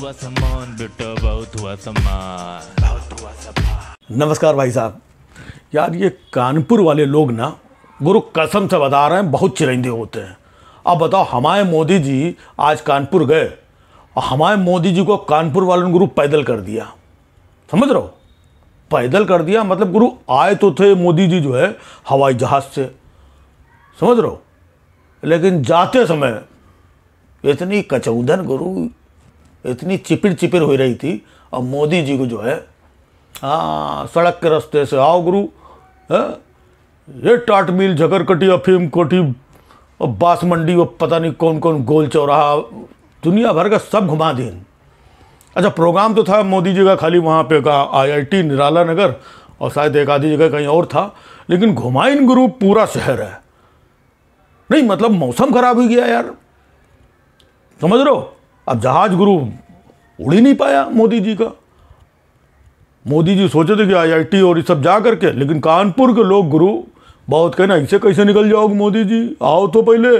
हुआ सम्मान बेटा बहुत हुआ सम्मान बहुत हुआ सम्मान नमस्कार भाई साहब यार ये कानपुर वाले लोग ना गुरु कसम से बता रहे हैं बहुत चिरंदे होते हैं अब बताओ हमारे मोदी जी आज कानपुर गए और हमारे मोदी जी को कानपुर वालों ने गुरु पैदल कर दिया समझ रहे हो पैदल कर दिया मतलब गुरु आए तो थे मोदी जी जो है हवाई जहाज़ से समझ रहे हो लेकिन जाते समय इतनी कचौधन गुरु इतनी चिपिर चिपिर हो रही थी और मोदी जी को जो है हाँ सड़क के रास्ते से आओ गुरु है? हाँ, ये टाट मिल झकरकटी अफीम कोठी और बास मंडी और पता नहीं कौन कौन गोल चौराहा दुनिया भर का सब घुमा दिए अच्छा प्रोग्राम तो था मोदी जी का खाली वहाँ पे का आईआईटी निराला नगर और शायद एक आधी जगह कहीं और था लेकिन घुमाइन गुरु पूरा शहर है नहीं मतलब मौसम खराब हो गया यार समझ रहे हो अब जहाज गुरु उड़ ही नहीं पाया मोदी जी का मोदी जी सोचे थे कि आईआईटी और ये सब जा करके लेकिन कानपुर के लोग गुरु बहुत कहना इनसे कैसे निकल जाओगे मोदी जी आओ तो पहले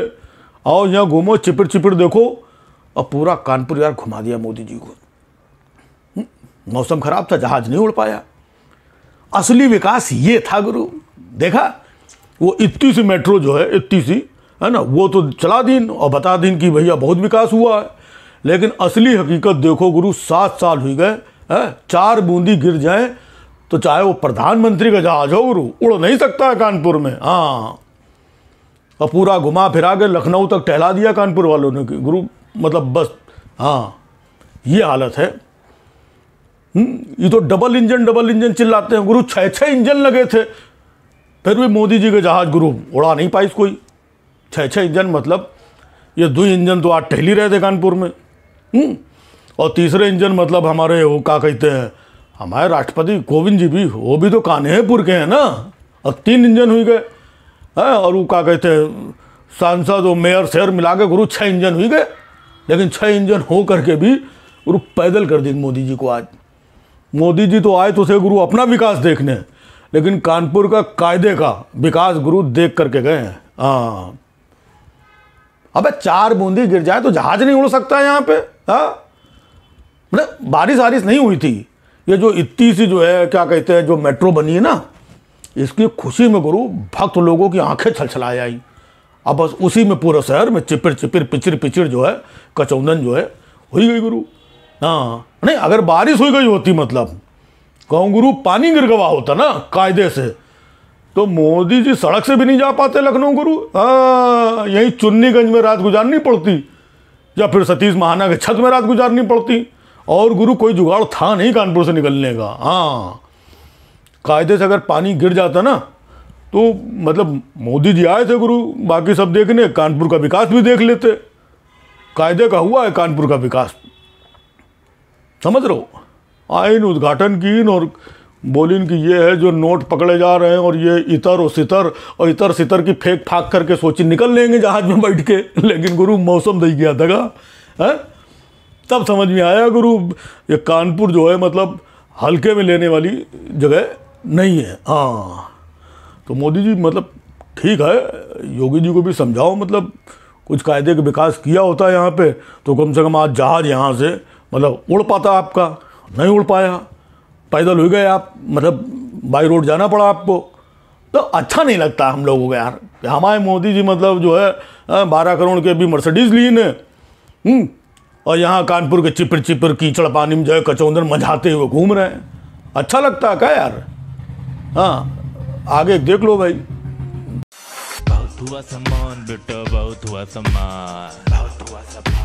आओ यहाँ घूमो चिपड़ चिपड़ देखो और पूरा कानपुर यार घुमा दिया मोदी जी को हम्म, मौसम खराब था जहाज नहीं उड़ पाया असली विकास ये था गुरु देखा वो इतनी सी मेट्रो जो है इतनी सी है ना वो तो चला दिन और बता दिन कि भैया बहुत विकास हुआ है लेकिन असली हकीकत देखो गुरु सात साल हुई गए है चार बूंदी गिर जाए तो चाहे वो प्रधानमंत्री का जहाज हो गुरु उड़ नहीं सकता है कानपुर में हाँ और पूरा घुमा फिरा के लखनऊ तक टहला दिया कानपुर वालों ने गुरु मतलब बस हाँ ये हालत है हम्म, ये तो डबल इंजन डबल इंजन चिल्लाते हैं गुरु छः छः इंजन लगे थे फिर भी मोदी जी के जहाज गुरु उड़ा नहीं पाई कोई छः छः इंजन मतलब ये दो इंजन तो आज टहली रहे थे कानपुर में हम्म। और तीसरे इंजन मतलब हमारे वो क्या कहते हैं हमारे राष्ट्रपति कोविंद जी भी वो भी तो कान्हेपुर के हैं ना और तीन इंजन हुई गए हैं हाँ, और वो क्या कहते हैं सांसद और मेयर शेयर मिला के गुरु छः इंजन हुई गए लेकिन छः इंजन हो करके भी गुरु पैदल कर देंगे मोदी जी को आज मोदी जी तो आए तो से गुरु अपना विकास देखने लेकिन कानपुर का कायदे का विकास गुरु देख करके गए हैं हाँ अबे चार बूंदी गिर जाए तो जहाज नहीं उड़ सकता है यहाँ पे हाँ मतलब बारिश वारिश नहीं हुई थी ये जो इतनी सी जो है क्या कहते हैं जो मेट्रो बनी है ना इसकी खुशी में गुरु भक्त लोगों की आंखें छलाई आई अब बस उसी में पूरा शहर में चिपिर चिपिर पिचिर पिचिर जो है कचौंदन जो है हुई गई गुरु हाँ नहीं अगर बारिश हुई गई होती मतलब कहूँ गुरु पानी गिर गवा होता ना कायदे से तो मोदी जी सड़क से भी नहीं जा पाते लखनऊ गुरु हाँ यहीं चुन्नीगंज में रात गुजारनी पड़ती या फिर सतीश महाना के छत में रात गुजारनी पड़ती और गुरु कोई जुगाड़ था नहीं कानपुर से निकलने का हाँ कायदे से अगर पानी गिर जाता ना तो मतलब मोदी जी आए थे गुरु बाकी सब देखने कानपुर का विकास भी देख लेते कायदे का हुआ है कानपुर का विकास समझ रहे हो आइन उद्घाटन की और बोलिन की ये है जो नोट पकड़े जा रहे हैं और ये इतर और सितर और इतर सितर की फेंक फाक करके सोची निकल लेंगे जहाज में बैठ के लेकिन गुरु मौसम दही गया दगा है तब समझ में आया गुरु ये कानपुर जो है मतलब हल्के में लेने वाली जगह नहीं है हाँ तो मोदी जी मतलब ठीक है योगी जी को भी समझाओ मतलब कुछ कायदे का विकास किया होता है यहाँ पे तो कम से कम आज जहाज़ यहाँ से मतलब उड़ पाता आपका नहीं उड़ पाया पैदल हो गए आप मतलब बाई रोड जाना पड़ा आपको तो अच्छा नहीं लगता हम लोगों को यार हमारे मोदी जी मतलब जो है बारह करोड़ के भी मर्सिडीज़ ली ने हम्म, और यहाँ कानपुर के चिपर चिपर कीचड़ पानी में जो है कचौंदर मझाते हुए घूम रहे हैं अच्छा लगता है क्या यार हाँ आगे देख लो भाई बहुत हुआ सम्मान बेटा बहुत हुआ सम्मान बहुत हुआ सम्मान